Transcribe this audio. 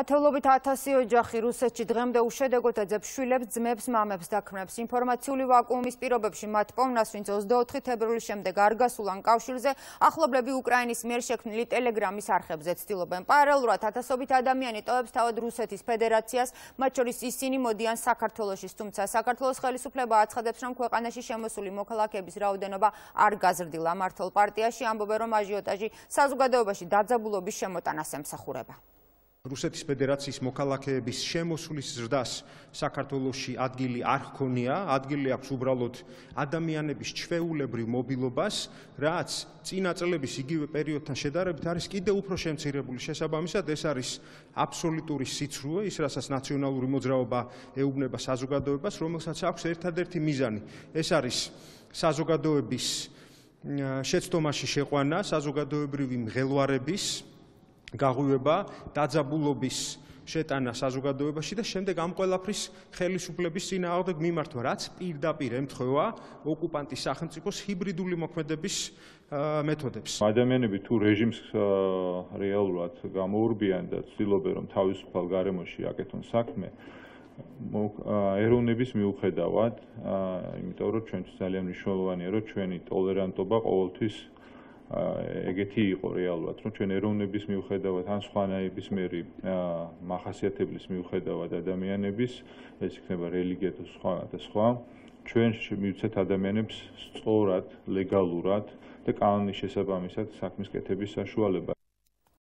ათეულობით ათასი ოჯახი რუსეთში დღემდე უშედეგოდ ეძებს შვილებს, ძმებს, მამებს და ქმრებს. ინფორმაციული ვაკუუმის პირობებში მათ პოვნას, ვინც 24 თებერვლის შემდეგ არ გასულან კავშირზე, ახლობლები უკრაინის მიერ შექმნილი ტელეგრამის არხებზე ცდილობენ. პარალელურად ათასობით ადამიანი ტოვებს თავად რუსეთის ფედერაციას, მათ შორის ისინი მოდიან საქართველოში, თუმცა საქართველოს ხელისუფლება აცხადებს, რომ ქვეყანაში შემოსული მოქალაქეების რაოდენობა არ გაზრდილა. მართლ პარტიაში ამბობენ, რომ აჟიოტაჟი საზოგადოებაში დაძაბულობის შემოტანას ემსახურება. რუსეთის ფედერაციის მოქალაქეების შემოსulis ზრდას საქართველოსში ადგილი არ ხონია, ადგილი აქვს უბრალოდ ადამიანების ჩვეულებრივ მობილობას, რაც წინა წლების იგივე პერიოდთან შედარებით არის კიდე უფრო შემცირებული. შესაბამისად, ეს არის აბსოლუტური სიცრუე, ის რასაც ნაციონალური მოძრაობა ეუბნება საზოგადოებას, რომელსაც აქვს ერთადერთი მიზანი. ეს არის საზოგადოების შეცდომაში შეყვანა, საზოგადოებრივი მღელვარების გაღვივება დაძაბულობის შეტანა საზოგადოებაში და შემდეგ ამ ყველაფრის ხელისუფლების წინააღმდეგ მიმართვა, რაც პირდაპირ ემთხვევა ოკუპანტის სახელმწიფოს ჰიბრიდული მოქმედების მეთოდებს. ადამიანები თუ რეჟიმს რეალურად გამოურბიან და ცდილობენ რომ თავისუფალ გარემოში აკეთონ საქმე, ეროვნების მიუხედავად, იმიტომ რომ ჩვენთვის ძალიან მნიშვნელოვანია რომ ჩვენი ტოლერანტობა ყოველთვის ეგეთი იყო რეალურად, რომ ჩვენ ეროვნების მიუხედავად ან სხვანაირების მერი მახასიათებლის მიუხედავად ადამიანების, ეს იქნება რელიგია თუ სხვა და სხვა, ჩვენ მივცეთ ადამიანებს სწორად, ლეგალურად და კანონის შესაბამისად საქმის კეთების საშუალება.